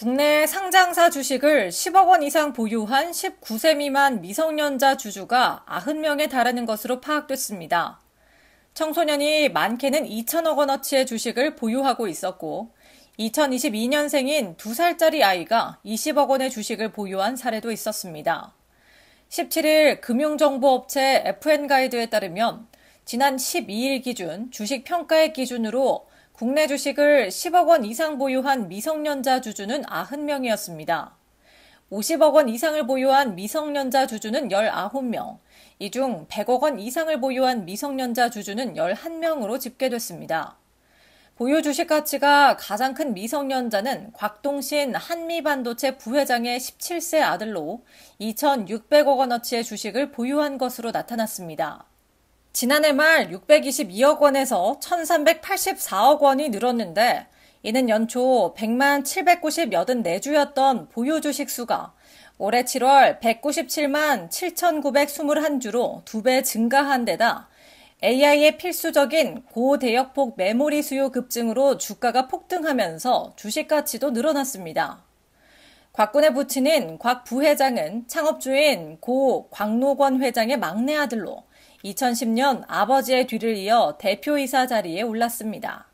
국내 상장사 주식을 10억 원 이상 보유한 19세 미만 미성년자 주주가 90명에 달하는 것으로 파악됐습니다. 청소년이 많게는 2천억 원어치의 주식을 보유하고 있었고, 2022년생인 2살짜리 아이가 20억 원의 주식을 보유한 사례도 있었습니다. 17일 금융정보업체 FN가이드에 따르면 지난 12일 기준 주식 평가액 기준으로 국내 주식을 10억 원 이상 보유한 미성년자 주주는 90명이었습니다. 50억 원 이상을 보유한 미성년자 주주는 19명, 이 중 100억 원 이상을 보유한 미성년자 주주는 11명으로 집계됐습니다. 보유 주식 가치가 가장 큰 미성년자는 곽동신 한미반도체 부회장의 17세 아들로 2,600억 원어치의 주식을 보유한 것으로 나타났습니다. 지난해 말 622억 원에서 1384억 원이 늘었는데 이는 연초 100만 794주였던 보유 주식 수가 올해 7월 197만 7,921주로 두 배 증가한 데다 AI의 필수적인 고대역폭 메모리 수요 급증으로 주가가 폭등하면서 주식 가치도 늘어났습니다. 박근혜 부친인 곽 부회장은 창업주인 고 광노권 회장의 막내 아들로 2010년 아버지의 뒤를 이어 대표이사 자리에 올랐습니다.